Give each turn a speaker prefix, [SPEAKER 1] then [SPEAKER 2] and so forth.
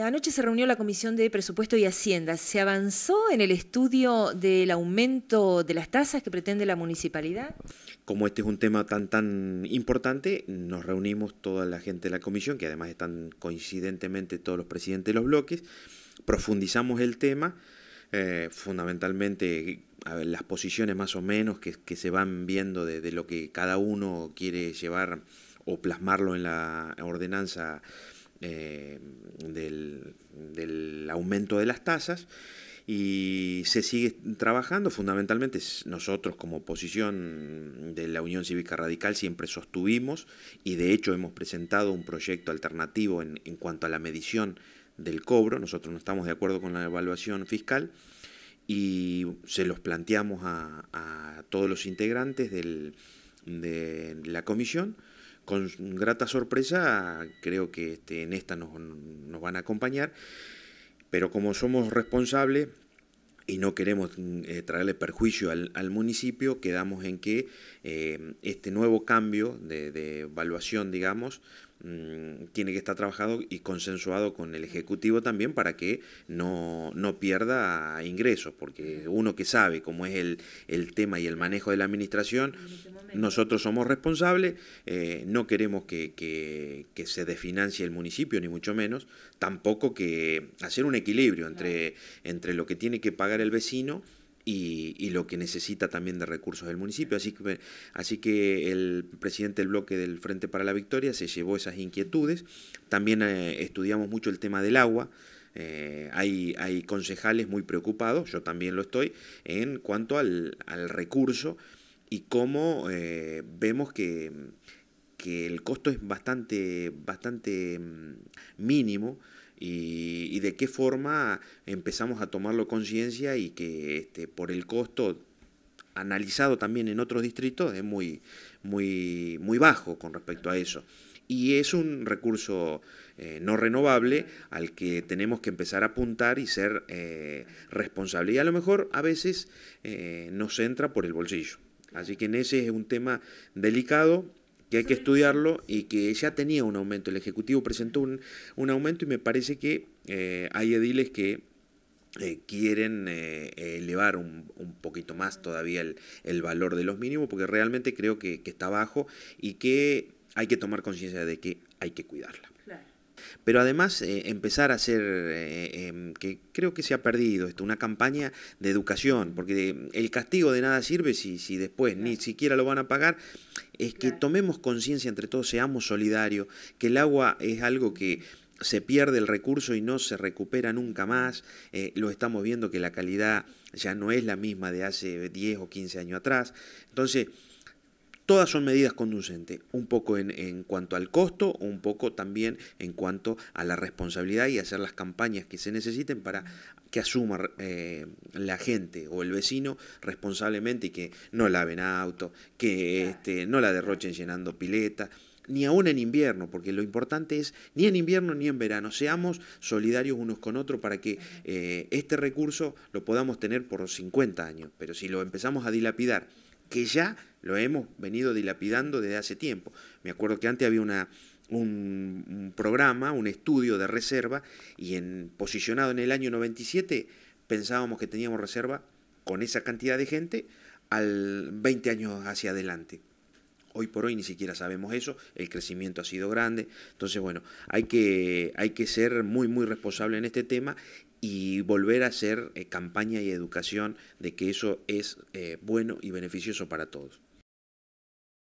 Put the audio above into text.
[SPEAKER 1] Anoche se reunió la Comisión de Presupuesto y Hacienda. ¿Se avanzó en el estudio del aumento de las tasas que pretende la municipalidad? Como este es un tema tan tan importante, nos reunimos toda la gente de la comisión, que además están coincidentemente todos los presidentes de los bloques, profundizamos el tema, eh, fundamentalmente las posiciones más o menos que, se van viendo de lo que cada uno quiere llevar o plasmarlo en la ordenanza eh, del, aumento de las tasas y se sigue trabajando. Fundamentalmente nosotros como oposición de la Unión Cívica Radical siempre sostuvimos y de hecho hemos presentado un proyecto alternativo en, cuanto a la medición del cobro. Nosotros no estamos de acuerdo con la evaluación fiscal y se los planteamos a, todos los integrantes de la comisión con grata sorpresa, creo que este, en esta nos, van a acompañar, pero como somos responsables y no queremos eh, traerle perjuicio al, municipio, quedamos en que eh, este nuevo cambio de evaluación, digamos, Mm, tiene que estar trabajado y consensuado con el Ejecutivo también para que no, pierda ingresos, porque uno que sabe cómo es el, tema y el manejo de la administración, este nosotros somos responsables, eh, no queremos que, se desfinancie el municipio, ni mucho menos, tampoco que hacer un equilibrio entre, entre lo que tiene que pagar el vecino, y, lo que necesita también de recursos del municipio. Así que, así que el presidente del bloque del Frente para la Victoria se llevó esas inquietudes. También eh, estudiamos mucho el tema del agua. Eh, hay, concejales muy preocupados, yo también lo estoy, en cuanto al, recurso y cómo eh, vemos que, que, el costo es bastante, bastante mm, mínimo y, de qué forma empezamos a tomarlo conciencia y que este, por el costo analizado también en otros distritos es muy, muy, muy bajo con respecto a eso y es un recurso eh, no renovable al que tenemos que empezar a apuntar y ser eh, responsable. Y a lo mejor a veces eh, nos entra por el bolsillo. Así que en ese es un tema delicado que hay que estudiarlo y que ya tenía un aumento. El Ejecutivo presentó un, un aumento y me parece que eh, hay ediles que eh, quieren eh, elevar un, poquito más todavía el, valor de los mínimos porque realmente creo que está bajo y que hay que tomar conciencia de que hay que cuidarla pero además eh, empezar a hacer, eh, em, que creo que se ha perdido esto, una campaña de educación, porque el castigo de nada sirve si, si después ni siquiera lo van a pagar, es que tomemos conciencia entre todos, seamos solidarios, que el agua es algo que se pierde el recurso y no se recupera nunca más. Eh, lo estamos viendo que la calidad ya no es la misma de hace 10 o 15 años atrás. Entonces, Todas son medidas conducentes, un poco en, cuanto al costo, un poco también en cuanto a la responsabilidad y hacer las campañas que se necesiten para que asuma eh, la gente o el vecino responsablemente y que no laven auto, que este, no la derrochen llenando pileta ni aún en invierno, porque lo importante es ni en invierno ni en verano, seamos solidarios unos con otros para que eh, este recurso lo podamos tener por 50 años, pero si lo empezamos a dilapidar que ya lo hemos venido dilapidando desde hace tiempo. Me acuerdo que antes había una, un, programa, un estudio de reserva, y en, posicionado en el año 97 pensábamos que teníamos reserva con esa cantidad de gente al 20 años hacia adelante. Hoy por hoy ni siquiera sabemos eso, el crecimiento ha sido grande. Entonces, bueno, hay que, hay que ser muy, muy responsable en este tema y volver a hacer eh, campaña y educación de que eso es eh, bueno y beneficioso para todos.